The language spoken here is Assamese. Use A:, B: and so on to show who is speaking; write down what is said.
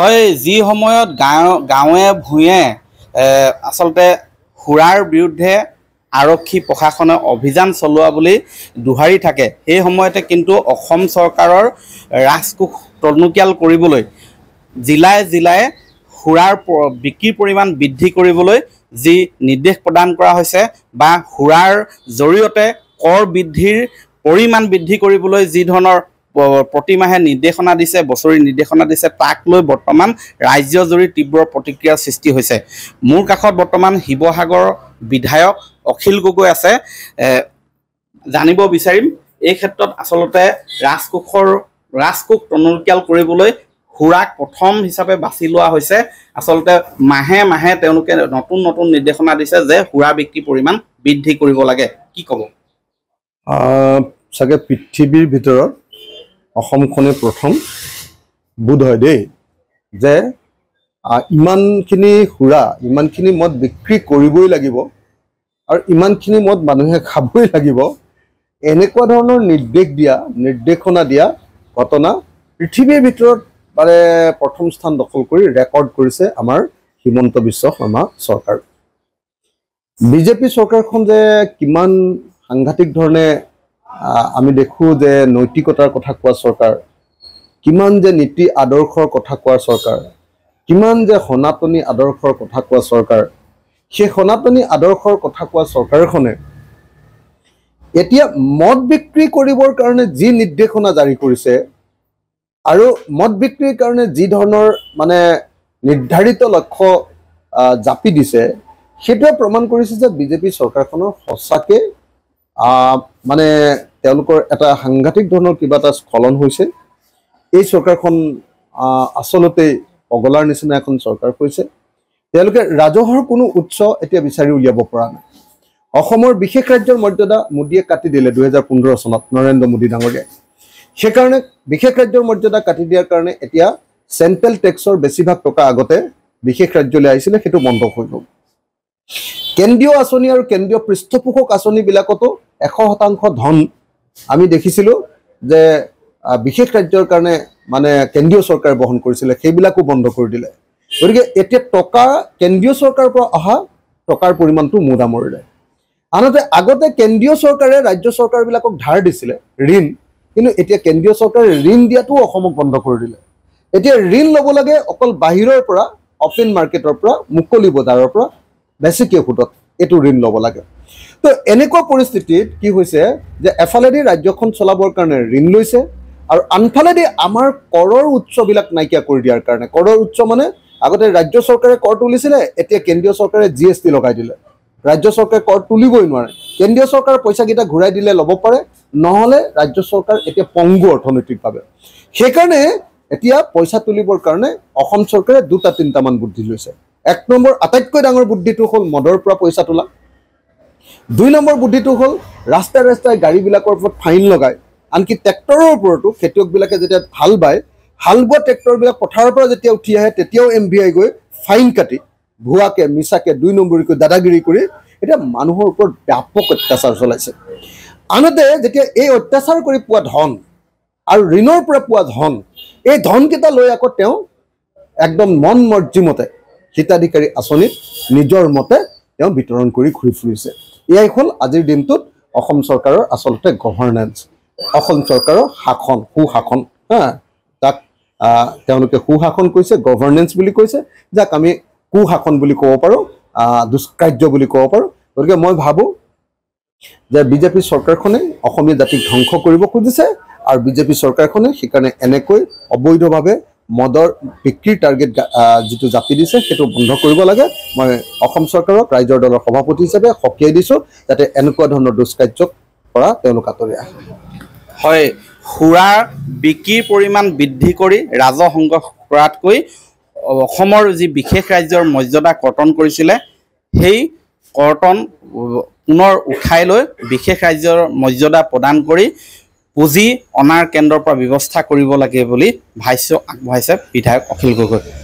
A: হয় যি সময়ত গাঁৱে ভূঞে আচলতে সুৰাৰ বিৰুদ্ধে আৰক্ষী প্ৰশাসনে অভিযান চলোৱা বুলি দোহাৰি থাকে সেই সময়তে কিন্তু অসম চৰকাৰৰ ৰাজকোষ টনকিয়াল কৰিবলৈ জিলাই জিলাই সুৰাৰ বিক্ৰীৰ পৰিমাণ বৃদ্ধি কৰিবলৈ যি নিৰ্দেশ প্ৰদান কৰা হৈছে বা সুৰাৰ জৰিয়তে কৰ বৃদ্ধিৰ পৰিমাণ বৃদ্ধি কৰিবলৈ যি ধৰণৰ প্ৰতিমাহে নিৰ্দেশনা দিছে বছৰি নিৰ্দেশনা দিছে তাক লৈ বৰ্তমান ৰাজ্যজুৰি তীব্ৰ প্ৰতিক্ৰিয়াৰ সৃষ্টি হৈছে মোৰ কাষত বৰ্তমান শিৱসাগৰ বিধায়ক অখিল গগৈ আছে জানিব বিচাৰিম এই ক্ষেত্ৰত আচলতে ৰাজকোষৰ ৰাজকোষ টনকিয়াল কৰিবলৈ সুৰাক প্ৰথম হিচাপে বাছি লোৱা হৈছে আচলতে মাহে মাহে তেওঁলোকে নতুন নতুন নিৰ্দেশনা দিছে যে সুৰা বিক্ৰী পৰিমাণ বৃদ্ধি কৰিব লাগে কি ক'ব
B: চাগে পৃথিৱীৰ ভিতৰত অসমখনে প্ৰথম বোধ হয় দেই যে ইমানখিনি সুৰা ইমানখিনি মদ বিক্ৰী কৰিবই লাগিব আৰু ইমানখিনি মদ মানুহে খাবই লাগিব এনেকুৱা ধৰণৰ নিৰ্দেশ দিয়া নিৰ্দেশনা দিয়া ঘটনা পৃথিৱীৰ ভিতৰত মানে প্ৰথম স্থান দখল কৰি ৰেকৰ্ড কৰিছে আমাৰ হিমন্ত বিশ্ব শৰ্মা চৰকাৰ বিজেপি চৰকাৰখন যে কিমান সাংঘাতিক ধৰণে আমি দেখোঁ যে নৈতিকতাৰ কথা কোৱা চৰকাৰ কিমান যে নীতি আদৰ্শৰ কথা কোৱা চৰকাৰ কিমান যে সনাতনী আদৰ্শৰ কথা কোৱা চৰকাৰ সেই সনাতনী আদৰ্শৰ কথা কোৱা চৰকাৰখনে এতিয়া মদ বিক্ৰী কৰিবৰ কাৰণে যি নিৰ্দেশনা জাৰি কৰিছে আৰু মদ বিক্ৰীৰ কাৰণে যি ধৰণৰ মানে নিৰ্ধাৰিত লক্ষ্য জাপি দিছে সেইটোৱে প্ৰমাণ কৰিছে যে বিজেপি চৰকাৰখনৰ সঁচাকৈ মানে তেওঁলোকৰ এটা সাংঘাতিক ধৰণৰ কিবা এটা স্খলন হৈছে এই চৰকাৰখন আচলতে অগলাৰ নিচিনা এখন চৰকাৰ হৈছে তেওঁলোকে ৰাজহৰ কোনো উৎস এতিয়া বিচাৰি উলিয়াব পৰা নাই অসমৰ বিশেষ ৰাজ্যৰ মৰ্যাদা মোদীয়ে কাটি দিলে দুহেজাৰ পোন্ধৰ চনত নৰেন্দ্ৰ মোদী ডাঙৰীয়াই সেইকাৰণে বিশেষ ৰাজ্যৰ মৰ্যাদা কাটি দিয়াৰ কাৰণে এতিয়া চেণ্ট্ৰেল টেক্সৰ বেছিভাগ টকা আগতে বিশেষ ৰাজ্যলৈ আহিছিলে সেইটো বন্ধ হৈ গ'ল কেন্দ্ৰীয় আঁচনি আৰু কেন্দ্ৰীয় পৃষ্ঠপোষক আঁচনিবিলাকতো এশ শতাংশ ধন আমি দেখিছিলোঁ যে বিশেষ ৰাজ্যৰ কাৰণে মানে কেন্দ্ৰীয় চৰকাৰে বহন কৰিছিলে সেইবিলাকো বন্ধ কৰি দিলে গতিকে এতিয়া টকা কেন্দ্ৰীয় চৰকাৰৰ পৰা অহা টকাৰ পৰিমাণটো মোদামৰিলে আনহাতে আগতে কেন্দ্ৰীয় চৰকাৰে ৰাজ্য চৰকাৰবিলাকক ধাৰ দিছিলে ঋণ কিন্তু এতিয়া কেন্দ্ৰীয় চৰকাৰে ঋণ দিয়াটোও অসমক বন্ধ কৰি দিলে এতিয়া ঋণ ল'ব লাগে অকল বাহিৰৰ পৰা অপেন মাৰ্কেটৰ পৰা মুকলি বজাৰৰ পৰা বেছিকৈ সুদত এইটো ঋণ ল'ব লাগে তো এনেকুৱা পৰিস্থিতিত কি হৈছে যে এফালেদি ৰাজ্যখন চলাবৰ কাৰণে ঋণ লৈছে আৰু আনফালেদি আমাৰ কৰৰ উৎসবিলাক নাইকিয়া কৰি দিয়াৰ কাৰণে কৰৰ উৎস মানে আগতে ৰাজ্য চৰকাৰে কৰ তুলিছিলে এতিয়া কেন্দ্ৰীয় চৰকাৰে জি এছ টি লগাই দিলে ৰাজ্য চৰকাৰে কৰ তুলিবই নোৱাৰে কেন্দ্ৰীয় চৰকাৰে পইচাকেইটা ঘূৰাই দিলে ল'ব পাৰে নহ'লে ৰাজ্য চৰকাৰ এতিয়া পংগু অৰ্থনৈতিকভাৱে সেইকাৰণে এতিয়া পইচা তুলিবৰ কাৰণে অসম চৰকাৰে দুটা তিনিটামান বুদ্ধি লৈছে এক নম্বৰ আটাইতকৈ ডাঙৰ বুদ্ধিটো হ'ল মদৰ পৰা পইচা তোলা দুই নম্বৰ বুদ্ধিটো হ'ল ৰাস্তাই ৰাস্তাই গাড়ীবিলাকৰ ওপৰত ফাইন লগাই আনকি ট্ৰেক্টৰৰ ওপৰতো খেতিয়কবিলাকে যেতিয়া হাল বায় হাল বোৱা ট্ৰেক্টৰবিলাক পথাৰৰ পৰা যেতিয়া উঠি আহে তেতিয়াও এম ভি আই গৈ ফাইন কাটি ভুৱাকে মিছাকে দুই নম্বৰীকৈ দাদাগিৰি কৰি এতিয়া মানুহৰ ওপৰত ব্যাপক অত্যাচাৰ চলাইছে আনহাতে যেতিয়া এই অত্যাচাৰ কৰি পোৱা ধন আৰু ঋণৰ পৰা পোৱা ধন এই ধনকেইটা লৈ আকৌ তেওঁ একদম মন মৰ্জিমতে হিতাধিকাৰী আঁচনিত নিজৰ মতে তেওঁ বিতৰণ কৰি ঘূৰি ফুৰিছে এয়াই হ'ল আজিৰ দিনটোত অসম চৰকাৰৰ আচলতে গভৰ্ণেঞ্চ অসম চৰকাৰৰ শাসন সু শাসন হা তাক তেওঁলোকে সু শাসন কৈছে গভৰ্ণেঞ্চ বুলি কৈছে যাক আমি কুশাসন বুলি ক'ব পাৰোঁ দুষ্কাৰ্য বুলি ক'ব পাৰোঁ গতিকে মই ভাবোঁ যে বিজেপি চৰকাৰখনে অসমীয়া জাতিক ধ্বংস কৰিব খুজিছে আৰু বিজেপি চৰকাৰখনে সেইকাৰণে এনেকৈ অবৈধভাৱে মদৰ বিক্ৰীৰ টাৰ্গেট যিটো জাপি দিছে সেইটো বন্ধ কৰিব লাগে মই অসম চৰকাৰক ৰাইজৰ দলৰ সভাপতি হিচাপে সকীয়াই দিছোঁ যাতে এনেকুৱা ধৰণৰ দুষ্কাৰ্য কৰা তেওঁলোক আঁতৰি আহে
A: হয় সুৰা বিক্ৰীৰ পৰিমাণ বৃদ্ধি কৰি ৰাজহ সংগ্ৰহ কৰাতকৈ অসমৰ যি বিশেষ ৰাজ্যৰ মৰ্যাদা কৰ্তন কৰিছিলে সেই কৰ্তন পুনৰ উঠাই লৈ বিশেষ ৰাজ্যৰ মৰ্যাদা প্ৰদান কৰি পুঁজি অনাৰ কেন্দ্ৰৰ পৰা ব্যৱস্থা কৰিব লাগে বুলি ভাষ্য আগবঢ়াইছে বিধায়ক অখিল
B: গগৈ